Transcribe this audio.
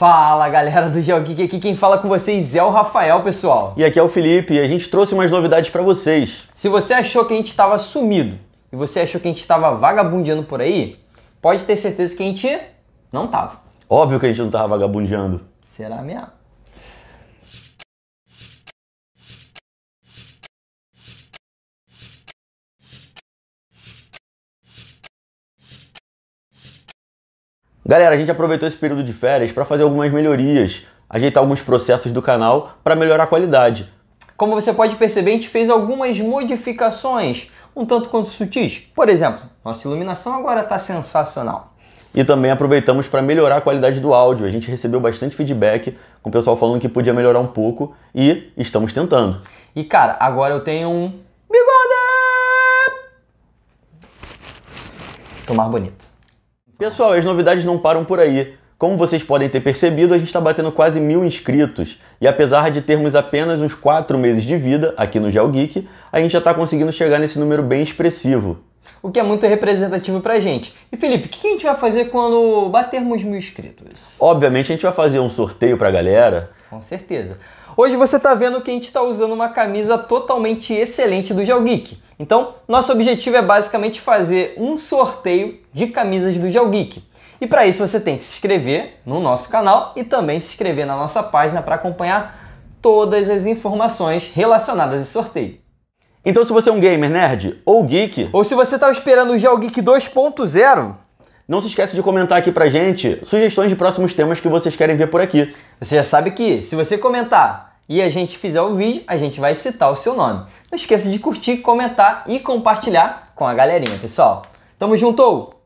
Fala galera do GeoGeek, aqui quem fala com vocês é o Rafael, pessoal. E aqui é o Felipe e a gente trouxe umas novidades para vocês. Se você achou que a gente estava sumido e você achou que a gente estava vagabundeando por aí, pode ter certeza que a gente não tava. Óbvio que a gente não tava vagabundeando. Será mesmo? Galera, a gente aproveitou esse período de férias para fazer algumas melhorias, ajeitar alguns processos do canal para melhorar a qualidade. Como você pode perceber, a gente fez algumas modificações, um tanto quanto sutis. Por exemplo, nossa iluminação agora está sensacional. E também aproveitamos para melhorar a qualidade do áudio. A gente recebeu bastante feedback com o pessoal falando que podia melhorar um pouco e estamos tentando. E cara, agora eu tenho um bigode! Tomar bonito. Pessoal, as novidades não param por aí. Como vocês podem ter percebido, a gente está batendo quase mil inscritos. E apesar de termos apenas uns 4 meses de vida aqui no GeoGeek, a gente já está conseguindo chegar nesse número bem expressivo. O que é muito representativo pra gente. E Felipe, o que a gente vai fazer quando batermos mil inscritos? Obviamente a gente vai fazer um sorteio pra galera. Com certeza. Hoje você está vendo que a gente está usando uma camisa totalmente excelente do Geogeek. Então, nosso objetivo é basicamente fazer um sorteio de camisas do Geogeek. E para isso você tem que se inscrever no nosso canal e também se inscrever na nossa página para acompanhar todas as informações relacionadas a esse sorteio. Então, se você é um gamer nerd ou geek, ou se você está esperando o GeoGeek 2.0, não se esqueça de comentar aqui pra gente sugestões de próximos temas que vocês querem ver por aqui. Você já sabe que, se você comentar e a gente fizer o vídeo, a gente vai citar o seu nome. Não esqueça de curtir, comentar e compartilhar com a galerinha, pessoal. Tamo junto!